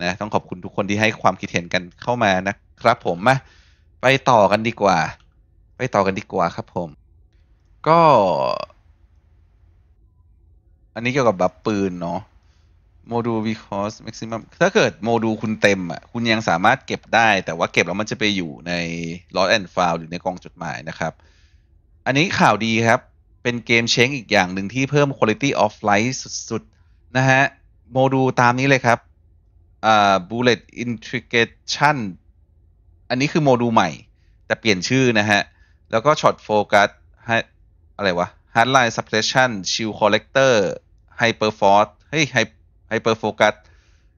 นะ ต้องขอบคุณทุกคนที่ให้ความคิดเห็นกันเข้ามานะครับ ผมมาไปต่อกันดีกว่า ไปต่อกันดีกว่าครับผม ก็อันนี้เกี่ยวกับบัฟปืนเนาะโมดูลวีคอสแม็กซิมัมถ้าเกิดโมดูลคุณเต็มอ่ะ คุณยังสามารถเก็บได้แต่ว่าเก็บแล้วมันจะไปอยู่ในลอตแอนด์ฟาวหรือในกองจดหมายนะครับ อันนี้ข่าวดีครับเป็นเกมเช้งอีกอย่างหนึ่งที่เพิ่ม quality of life สุดๆนะฮะโมดูลตามนี้เลยครับอ่าบูเลตอินทริเกชันอันนี้คือโมดูลใหม่แต่เปลี่ยนชื่อนะฮะแล้วก็ช็อตโฟกัสอะไรวะฮาร์ดไลน์ซับเพรสชันชิลคอเลกเตอร์ไฮเปอร์ฟอร์เฮ้ยไฮไฮเปอร์โฟกัส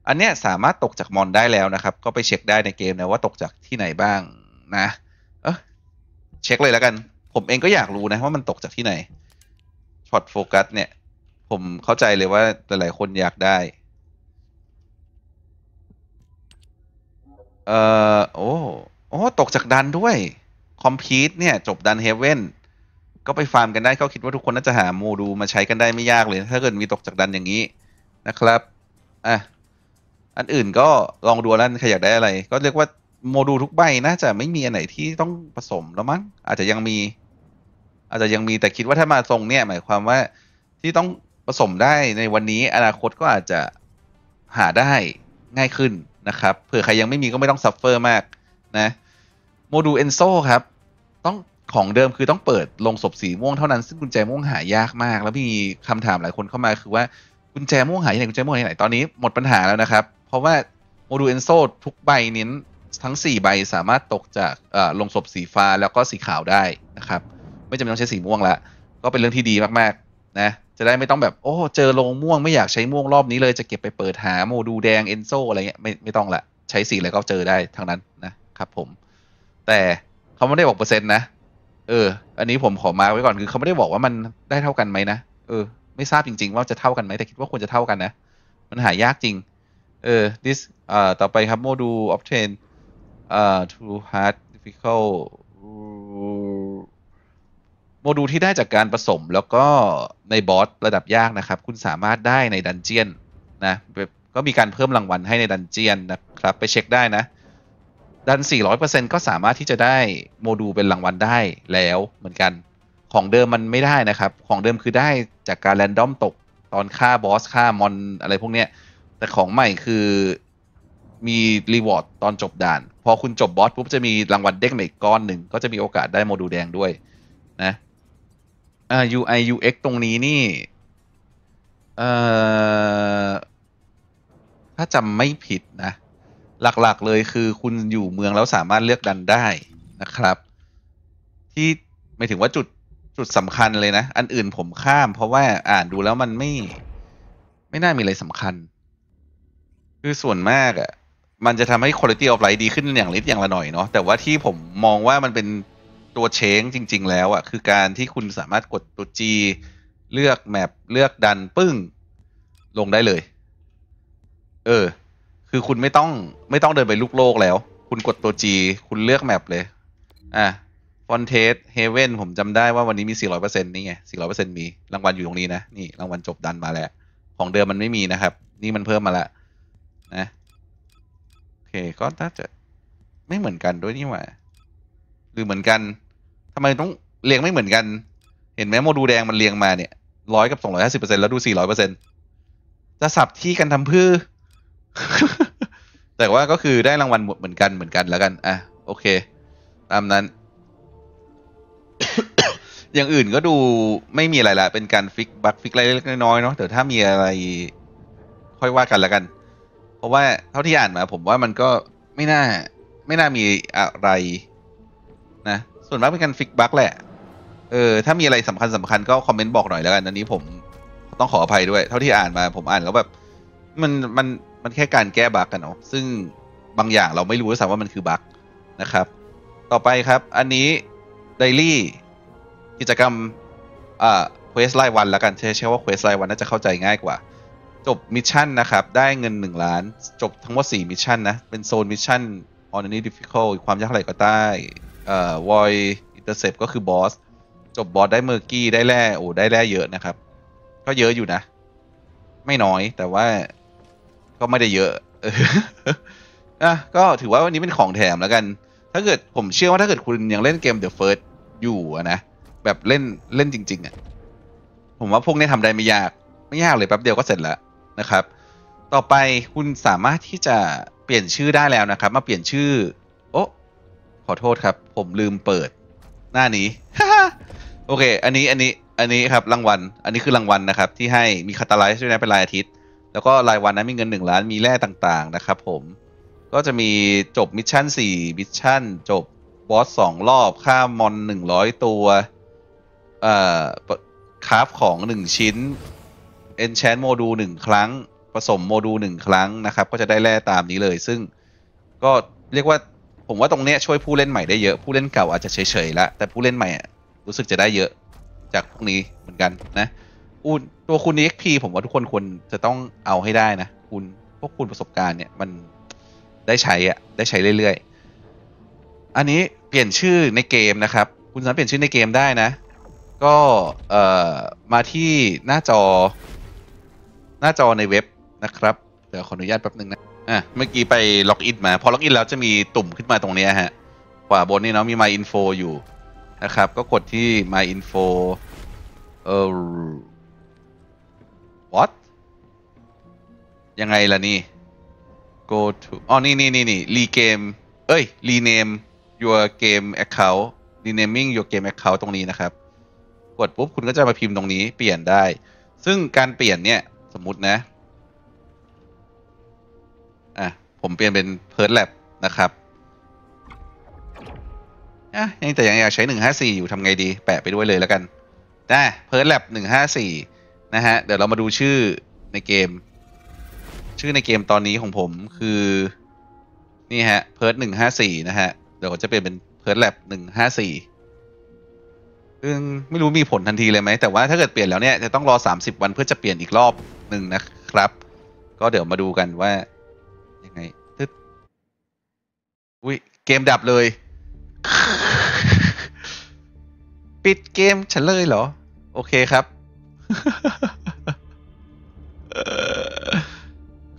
อันเนี้ยสามารถตกจากมอนได้แล้วนะครับ ก็ไปเช็คได้ในเกมนะว่าตกจากที่ไหนบ้างนะ เออเช็คเลยแล้วกัน ผมเองก็อยากรู้นะว่ามันตกจากที่ไหนช็อตโฟกัสเนี่ย ผมเข้าใจเลยว่าหลายๆคนอยากได้ เอ่อ โอ้ โอ้ ตกจากดันด้วย คอมพต์เนี่ย จบดันเฮเว่นก็ไปฟาร์มกันได้เขาคิดว่าทุกคนน่าจะหาโมดูลมาใช้กันได้ไม่ยากเลยถ้าเกิดมีตกจากดันอย่างนี้นะครับ อ่ะ อันอื่นก็ลองดูแล้วใคร อยาก ได้ อะไร ก็เรียกว่าโมดูลทุกใบน่าจะไม่มีอันไหนที่ต้องผสมแล้วมั้งอาจจะยังมี อาจจะยังมีแต่คิดว่าถ้ามาทรงเนี่ยหมายความว่าที่ต้องผสมได้ในวันนี้อนาคตก็อาจจะหาได้ง่ายขึ้นนะครับเผื่อใครยังไม่มีก็ไม่ต้องซัฟเฟอร์มากนะโมดูลเอนโซครับ ต้องของเดิมคือต้องเปิดลงศพสีม่วงเท่านั้นซึ่งกุญแจม่วงหายากมาก แล้วมีคำถามหลายคนเข้ามาคือว่ากุญแจม่วงหายที่ไหนกุญแจม่วงที่ไหนตอนนี้หมดปัญหาแล้วนะครับ เพราะว่าโมดูลเอนโซทุกใบนิ้นทั้ง4 ใบสามารถตกจากลงศพสีฟ้าแล้วก็สีขาวได้นะครับไม่จำเป็นต้องใช้สีม่วงละก็เป็นเรื่องที่ดีมากๆนะจะได้ไม่ต้องแบบ โอ้เจอลงม่วงไม่อยากใช้ม่วงรอบนี้เลยจะเก็บไปเปิดหาโมดูลแดงเอนโซอะไรเงี้ยไม่ไม่ต้องละใช้สีอะไรก็เจอได้ทั้งนั้นนะครับผม แต่เขาไม่ได้บอกเปอร์เซ็นต์นะเออ อันนี้ผมขอมาไว้ก่อนคือเขาไม่ได้บอกว่ามันได้เท่ากันไหมนะ เออ ไม่ทราบจริงๆ ว่าจะเท่ากันไหมแต่คิดว่าควรจะเท่ากันนะ มันหายากจริง เออ this อ่าต่อไปครับโมดู obtain อ่า too hard difficult โมดูลที่ได้จากการผสมแล้วก็ในบอสระดับยากนะครับ คุณสามารถได้ในดันเจียนนะก็มีการเพิ่มรางวัลให้ในดันเจียนนะครับ ไปเช็คได้นะดัน 400%ก็สามารถที่จะได้โมดูลเป็นรางวัลได้แล้วเหมือนกัน ของเดิมมันไม่ได้ นะ ครับ ของเดิมคือได้จากการ แรนดอม ตกตอนฆ่า บอสฆ่ามอน อะไรพวก เนี้ย แต่ของใหม่คือมี รีวอร์ด ตอนจบด่าน พอ คุณจบ บอสปุ๊บจะมีรางวัลเด็กมาอีกก้อนหนึ่งก็จะมีโอกาสได้โมดูลแดงด้วยนะอ่า UI UX ตรงนี้นี่เอ่อถ้าจำไม่ผิดนะหลัก ๆ เลย คือคุณอยู่เมือง แล้ว สามารถเลือกดันได้นะครับ ที่ไม่ถึงว่าจุดจุดสำคัญเลย นะ อันอื่นผมข้าม เพราะว่าอ่านดูแล้วมันไม่ ไม่ น่า มีอะไรสำคัญ คือส่วนมากอะ่ะมันจะทำให้คุณภาพออฟไลท์ดีขึ้นอย่างเล็กอย่าง ละหน่อยเนาะแต่ว่าที่ ผม มองว่ามันเป็นตัวเชงจริง ๆ แล้วอะ่ะ คือการที่คุณสามารถกดตัว G เลือกแมปเลือกดันปึ้ง ลงได้เลย เออคือคุณไม่ต้องไม่ต้องเดินไปลูกโลกแล้ว คุณกดตัว G คุณเลือกแมปเลยอ่ะฟอนเทสเฮเว่นผมจำได้ว่าวันนี้มี 400%นี่ไง 400%มีรางวัลอยู่ตรงนี้นะนี่รางวัลจบดันมาแล้ว ของเดิมมันไม่มีนะครับนี่มันเพิ่มมาละนะโอเคก็น่าจะไม่เหมือนกันด้วยนี่หว่าหรือเหมือนกันทำไมต้องเรียงไม่เหมือนกัน เห็นไหมโมดูแดงมันเรียงมาเนี่ยร้อยกับสองร้อยห้าสิบเปอร์เซ็นแล้วดูสี่ร้อยเปอร์เซ็นจะสับที่กันทำเพื่อแต่ว่าก็คือได้รางวัล หมด เหมือนกันเหมือนกันแล้วกันอ่ะโอเค ตามนั้น อย่างอื่นก็ดูไม่มีอะไรละเป็นการฟิกบักฟิกอะไรเล็กน้อยเนาะเดี๋ยวถ้ามีอะไร ค่อยว่ากันแล้วกันเพราะว่าเท่าที่อ่านมาผมว่ามันก็ไม่น่าไม่น่ามีอะไร นะ ส่วนมากเป็นการฟิกบักแหละ เออ ถ้ามีอะไรสำคัญสำคัญก็คอมเมนต์บอกหน่อยแล้วกันอันนี้ผมต้องขออภัยด้วย เท่าที่อ่านมาผมอ่านแล้วแบบ มันมันมันแค่การแก้บั๊กกันเนาะ ซึ่งบางอย่างเราไม่รู้ด้วยซ้ำว่ามันคือบั๊กนะครับ ต่อไปครับ อันนี้ไดลี่กิจกรรม อ่าเควสรายวันแล้วกันเชื่ชว่าเควสรายวันน่าจะเข้าใจง่ายกว่า จบมิชชั่น นะครับ ได้เงิน1ล้าน จบทั้งหมด4มิชชั่นนะ เป็นโซนมิชชั่นออนนี่ดิฟิคิลความยากอะไรก็ได้เอ่อวอยอินเตอร์เซปก็คือบอส จบบอสได้เมอร์กี้ได้แร่ โอ้ ได้แร่เยอะนะครับ ก็เยอะอยู่นะ ไม่น้อยแต่ว่าก็ไม่ได้เยอะนะก็ถือว่าวันนี้เป็นของแถมแล้วกัน ถ้าเกิดผมเชื่อว่าถ้าเกิดคุณยังเล่นเกม The First อยู่นะ แบบเล่นเล่นจริง ๆอะ่ะ ผมว่าพวกนี้ทำได้ไม่ยากไม่ยากเลยแป๊บเดียวก็เสร็จแล้วนะครับ ต่อไปคุณสามารถที่จะเปลี่ยนชื่อได้แล้วนะครับ มาเปลี่ยนชื่อ โอ้ขอโทษครับผมลืมเปิด หน้านี้โอเค อันนี้อันนี้อันนี้ครับรางวัลอันนี้คือรางวัลนะครับ ที่ให้มีคาตาไลซ์ด้วยนะเป็นรายอาทิตย์แล้วก็รายวันนั้นมีเงิน 1 ล้านมี แร่ ต่างๆนะครับ ผมก็จะมีจบมิชชั่น4มิชชั่นจบ บอสสองรอบฆ่า มอน 100 ตัวเอ่อคราฟของ 1 ชิ้น เอนแชนโมดูล1ครั้งผสมโมดูล1ครั้ง นะครับ ก็จะได้ แร่ ตามนี้เลยซึ่งก็เรียกว่าผมว่า ตรงเนี้ยช่วยผู้เล่นใหม่ได้เยอะผู้เล่นเก่าอาจจะเฉยๆละแต่ผู้เล่นใหม่รู้สึกจะได้เยอะจากพวกนี้เหมือนกันนะคุณตัวคุณ EXP ผมว่าทุกคนควรจะต้องเอาให้ได้นะ คุณพวกคุณประสบการณ์เนี่ยมันได้ใช้อะได้ใช้เรื่อยๆ อันนี้เปลี่ยนชื่อในเกมนะครับคุณสามารถเปลี่ยนชื่อในเกมได้นะ ก็เอ่อมาที่หน้าจอหน้าจอในเว็บนะครับเดี๋ยวขออนุญาตแป๊บนึงนะอ่ะเมื่อกี้ไปล็อกอินมาพอล็อกอินแล้วจะมีตุ่มขึ้นมาตรงนี้ฮะขวาบนนี่เนาะมี My Info อยู่นะครับ ก็กดที่ My Info เออ what ยังไงล่ะนี่ go to อ๋อนี่นี่นี่นี่ r e n a m e เอ้ย rename your game account renaming your game account ตรงนี้นะครับ กดปุ๊บ คุณก็จะมาพิมพ์ตรงนี้เปลี่ยนได้ ซึ่งการเปลี่ยนเนี่ยสมมตินะ อ่ะ ผมเปลี่ยนเป็น p e r t lab นะครับ อ่ะ ยังแต่ยังอยากใช้ 154 อยู่ทำไงดี แปะไปด้วยเลยแล้วกันนะ p e r t lab 154นะฮะ เดี๋ยวเรามาดูชื่อในเกม ชื่อในเกมตอนนี้ของผมคือ นี่ฮะ เพิร์ดหนึ่งห้าสี่นะฮะ เดี๋ยวจะเปลี่ยนเป็นเพิร์ดแลบหนึ่งห้าสี่ซึ่งไม่รู้มีผลทันทีเลยไหมแต่ว่าถ้าเกิดเปลี่ยนแล้วเนี่ย จะต้องรอสามสิบวันเพื่อจะเปลี่ยนอีกรอบหนึ่งนะครับ ก็เดี๋ยวมาดูกันว่า ยังไงตึ๊ดอุ้ยเกมดับเลย ปิดเกมเฉลยเหรอ โอเคครับ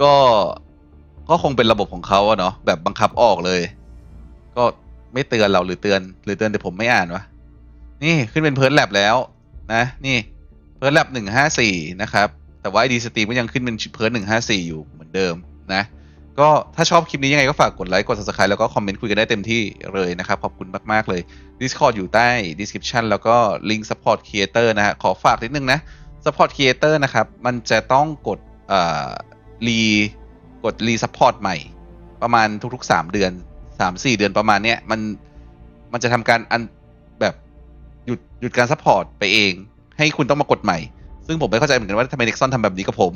ก็ก็คงเป็นระบบของเขาอะเนาะแบบบังคับออกเลยก็ไม่เตือนเราหรือเตือน หรือเตือนแต่ผมไม่อ่านวะนี่ขึ้นเป็นเพิร์ดแลบแล้วนะนี่เพิร์ดแลบหนึ่งห้าสี่นะครับ แต่ว่าดีสตรีมก็ยังขึ้นเป็นเพิร์ดหนึ่งห้าสี่อยู่เหมือนเดิมนะก็ถ้าชอบคลิปนี้ยังไงก็ฝากกดไลค์กด subscribe แล้วก็คอมเมนต์คุยกันได้เต็มที่เลยนะครับขอบคุณมากๆเลย Discord อยู่ใต้ description แล้วก็ลิงก์ support creator นะฮะขอฝากนิดนึงนะ support creator นะครับมันจะต้องกดเออ่รีกดรี support ใหม่ประมาณทุกๆ 3 เดือน 3-4 เดือนประมาณเนี้ยมันมันจะทำการอันแบบหยุดหยุดการ support ไปเองให้คุณต้องมากดใหม่ ซึ่งผมไม่เข้าใจเหมือนกันว่าทำไมเน็กซอนทำแบบนี้กับผม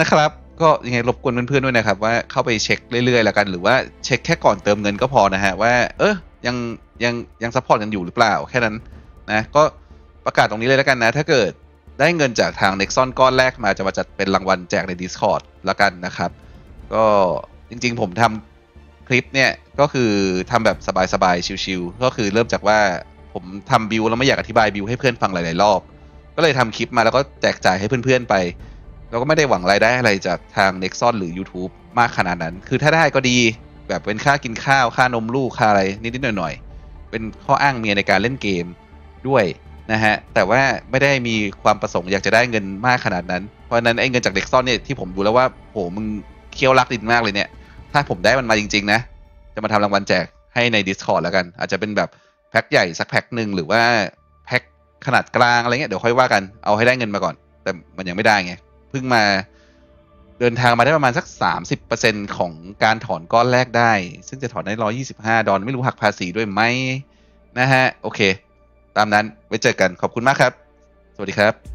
นะครับก็ยังไงรบกวนเพื่อนๆด้วยนะครับว่าเข้าไปเช็คเรื่อยๆแล้วกัน หรือว่าเช็คแค่ก่อนเติมเงินก็พอนะฮะว่าเออยังยังยังซัพพอร์ตกันอยู่หรือเปล่า แค่นั้นนะก็ประกาศตรงนี้เลยแล้วกันนะถ้าเกิดได้เงินจากทาง Nexon ก้อนแรกมาจะมาจัดเป็นรางวัลแจกใน Discord ละกันนะครับ ก็จริงๆ ผมทำคลิปเนี่ยก็คือทำแบบสบายๆชิวๆก็คือเริ่มจากว่าผมทำบิวแล้วไม่อยากอธิบายบิวให้เพื่อนฟังหลายๆรอบก็เลยทำคลิปมาแล้วก็แจกจ่ายให้เพื่อน ๆไปเราก็ไม่ได้หวังรายได้อะไรจากทาง Nexon หรือ YouTube มากขนาดนั้น คือถ้าได้ก็ดี แบบเป็นค่ากินข้าวค่านมลูก ค่าอะไรนิดๆหน่อยๆ เป็นข้ออ้างเมียในการเล่นเกมด้วยนะฮะ แต่ว่าไม่ได้มีความประสงค์อยากจะได้เงินมากขนาดนั้น เพราะนั้น ไอ้เงินจากเด็กซ่อนเนี่ยที่ผมดูแล้วว่า โห มึงเคี้ยวรักดินมากเลยเนี่ย ถ้าผมได้มันมาจริงๆนะ จะมาทำรางวัลแจกให้ใน Discord แล้วกัน อาจจะเป็นแบบแพ็คใหญ่สักแพ็คหนึ่งหรือว่าแพ็คขนาดกลางอะไรเงี้ยเดี๋ยวค่อยว่ากัน เอาให้ได้เงินมาก่อน แต่มันยังไม่ได้ไงเพิ่งมาเดินทางมาได้ประมาณสัก 30%ของการถอนก้อนแรกได้ ซึ่งจะถอนได้ 125 ดอลไม่รู้หักภาษีด้วยไหม นะฮะ โอเค ตามนั้นไว้เจอกันขอบคุณมากครับ สวัสดีครับ